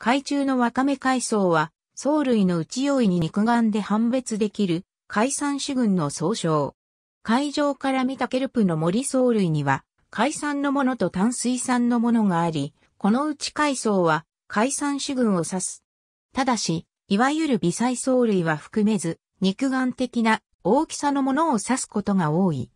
海中のワカメ海藻は、藻類の内容に肉眼で判別できる、海産種群の総称。海上から見たケルプの森藻類には、海産のものと淡水産のものがあり、このうち海藻は、海産種群を指す。ただし、いわゆる微細藻類は含めず、肉眼的な大きさのものを指すことが多い。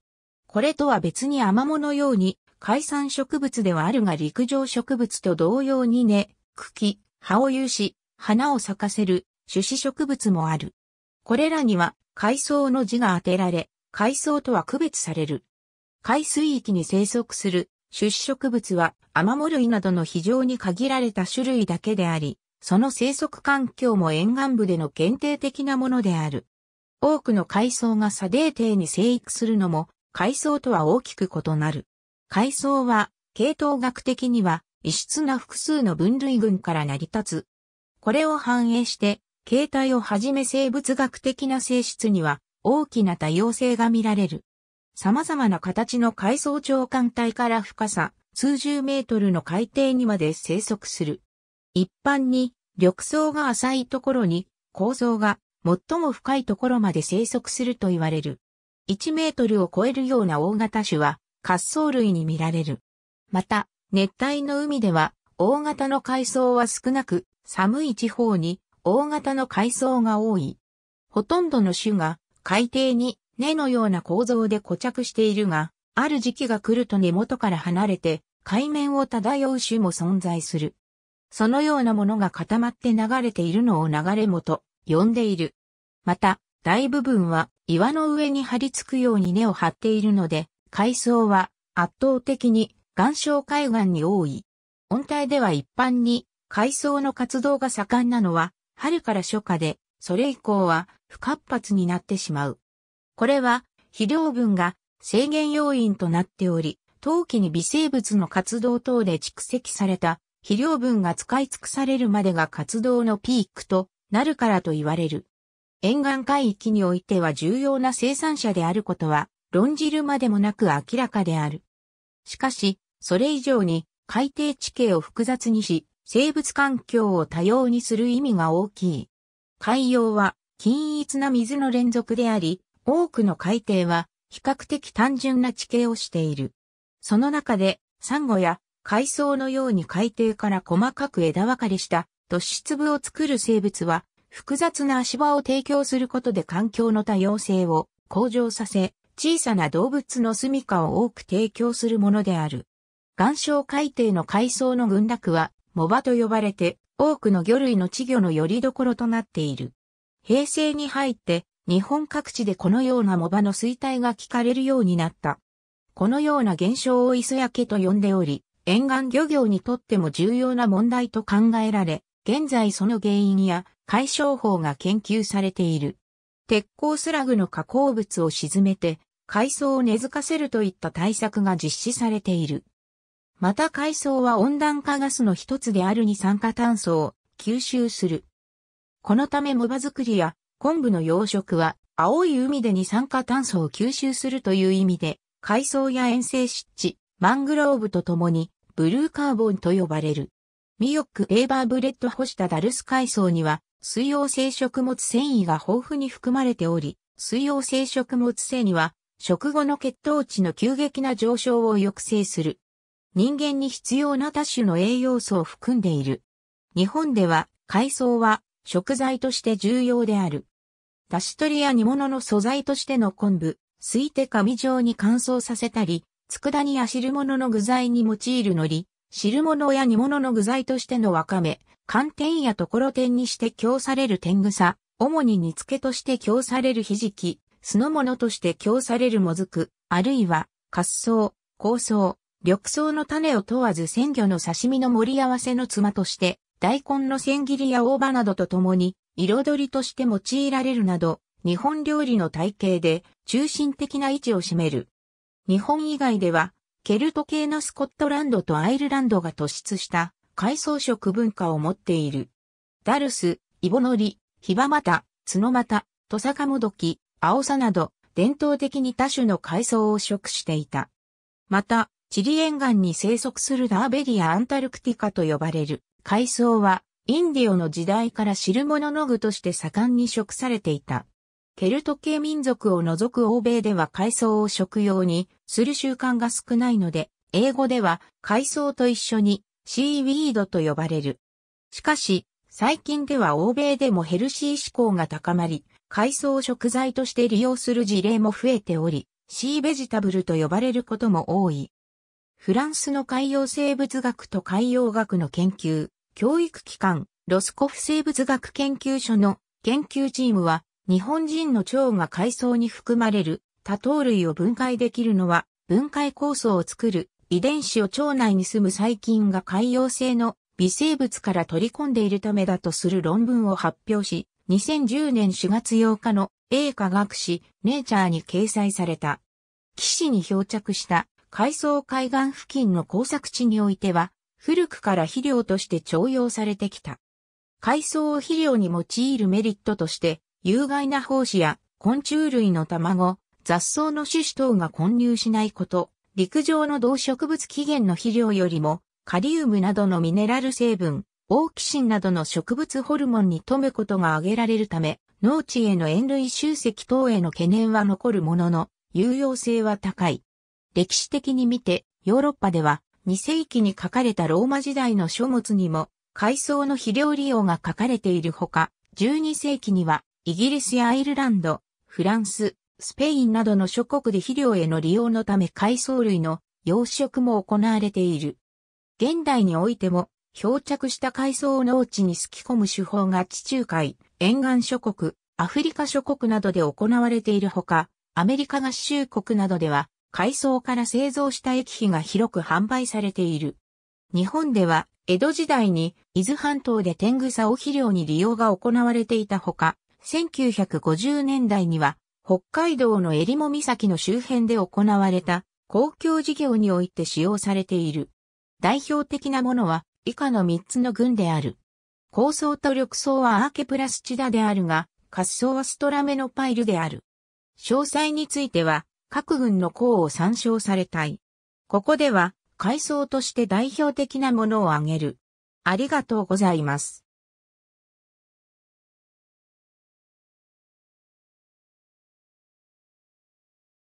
これとは別にアマモのように、海産植物ではあるが陸上植物と同様に根、茎、葉を有し、花を咲かせる種子植物もある。これらには海藻の字が当てられ、海藻とは区別される。海水域に生息する種子植物はアマモ類などの非常に限られた種類だけであり、その生息環境も沿岸部での限定的なものである。多くの海藻が砂泥底に生育するのも海藻とは大きく異なる。海藻は系統学的には異質な複数の分類群から成り立つ。これを反映して、形態をはじめ生物学的な性質には大きな多様性が見られる。様々な形の海藻長官体から深さ数十メートルの海底にまで生息する。一般に緑層が浅いところに構造が最も深いところまで生息すると言われる。1メートルを超えるような大型種は滑走類に見られる。また、熱帯の海では、大型の海藻は少なく、寒い地方に大型の海藻が多い。ほとんどの種が海底に根のような構造で固着しているが、ある時期が来ると根元から離れて海面を漂う種も存在する。そのようなものが固まって流れているのを流れ元、呼んでいる。また、大部分は岩の上に張り付くように根を張っているので、海藻は圧倒的に岩礁海岸に多い。温帯では一般に海藻の活動が盛んなのは春から初夏で、それ以降は不活発になってしまう。これは肥料分が制限要因となっており、冬季に微生物の活動等で蓄積された肥料分が使い尽くされるまでが活動のピークとなるからと言われる。沿岸海域においては重要な生産者であることは論じるまでもなく明らかである。しかし、それ以上に海底地形を複雑にし、生物環境を多様にする意味が大きい。海洋は均一な水の連続であり、多くの海底は比較的単純な地形をしている。その中で、サンゴや海藻のように海底から細かく枝分かれした突出部を作る生物は、複雑な足場を提供することで環境の多様性を向上させ、小さな動物の住処を多く提供するものである。岩礁海底の海藻の群落は、藻場と呼ばれて、多くの魚類の稚魚の拠り所となっている。平成に入って、日本各地でこのような藻場の衰退が聞かれるようになった。このような現象を磯焼けと呼んでおり、沿岸漁業にとっても重要な問題と考えられ、現在その原因や解消法が研究されている。鉄鋼スラグの加工物を沈めて、海藻を根付かせるといった対策が実施されている。また海藻は温暖化ガスの一つである二酸化炭素を吸収する。このため藻場作りや昆布の養殖は青い海で二酸化炭素を吸収するという意味で海藻や遠征湿地、マングローブとともにブルーカーボンと呼ばれる。ミヨック・エーバーブレッド干したダルス海藻には水溶性食物繊維が豊富に含まれており、水溶性食物繊維は食後の血糖値の急激な上昇を抑制する。人間に必要な多種の栄養素を含んでいる。日本では海藻は食材として重要である。出し取りや煮物の素材としての昆布、すいて紙状に乾燥させたり、佃煮や汁物の具材に用いるのり、汁物や煮物の具材としてのわかめ、寒天やところ天にして供される天草、主に煮付けとして供されるひじき、酢の物として供されるもずく、あるいは、滑草、香草、緑藻の種を問わず鮮魚の刺身の盛り合わせの妻として、大根の千切りや大葉などと共に、彩りとして用いられるなど、日本料理の体系で中心的な位置を占める。日本以外では、ケルト系のスコットランドとアイルランドが突出した海藻食文化を持っている。ダルス、イボノリ、ヒバマタ、ツノマタ、トサカモドキ、アオサなど、伝統的に多種の海藻を食していた。また、チリ沿岸に生息するダーベリア・アンタルクティカと呼ばれる海藻は、インディオの時代から汁物の具として盛んに食されていた。ケルト系民族を除く欧米では海藻を食用にする習慣が少ないので、英語では海藻と一緒にシーウィードと呼ばれる。しかし、最近では欧米でもヘルシー志向が高まり、海藻食材として利用する事例も増えており、シーベジタブルと呼ばれることも多い。フランスの海洋生物学と海洋学の研究、教育機関、ロスコフ生物学研究所の研究チームは、日本人の腸が海藻に含まれる多糖類を分解できるのは、分解酵素を作る遺伝子を腸内に住む細菌が海洋性の微生物から取り込んでいるためだとする論文を発表し、2010年4月8日の英科学誌ネイチャーに掲載された。騎士に漂着した海藻海岸付近の工作地においては、古くから肥料として徴用されてきた。海藻を肥料に用いるメリットとして、有害な胞子や昆虫類の卵、雑草の種子等が混入しないこと、陸上の動植物起源の肥料よりも、カリウムなどのミネラル成分、オーキシンなどの植物ホルモンに富むことが挙げられるため、農地への塩類集積等への懸念は残るものの、有用性は高い。歴史的に見て、ヨーロッパでは2世紀に書かれたローマ時代の書物にも、海藻の肥料利用が書かれているほか、12世紀には、イギリスやアイルランド、フランス、スペインなどの諸国で肥料への利用のため海藻類の養殖も行われている。現代においても、漂着した海藻を農地にすき込む手法が地中海、沿岸諸国、アフリカ諸国などで行われているほか、アメリカ合衆国などでは海藻から製造した液肥が広く販売されている。日本では、江戸時代に伊豆半島で天草を肥料に利用が行われていたほか、1950年代には、北海道の襟も岬の周辺で行われた公共事業において使用されている。代表的なものは以下の3つの群である。高層と緑層はアーケプラスチダであるが、滑層はストラメのパイルである。詳細については、各軍の功を参照されたい。ここでは、階層として代表的なものを挙げる。ありがとうございます。